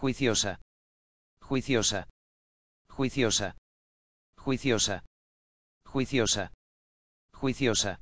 juiciosa, juiciosa, juiciosa, juiciosa, juiciosa, juiciosa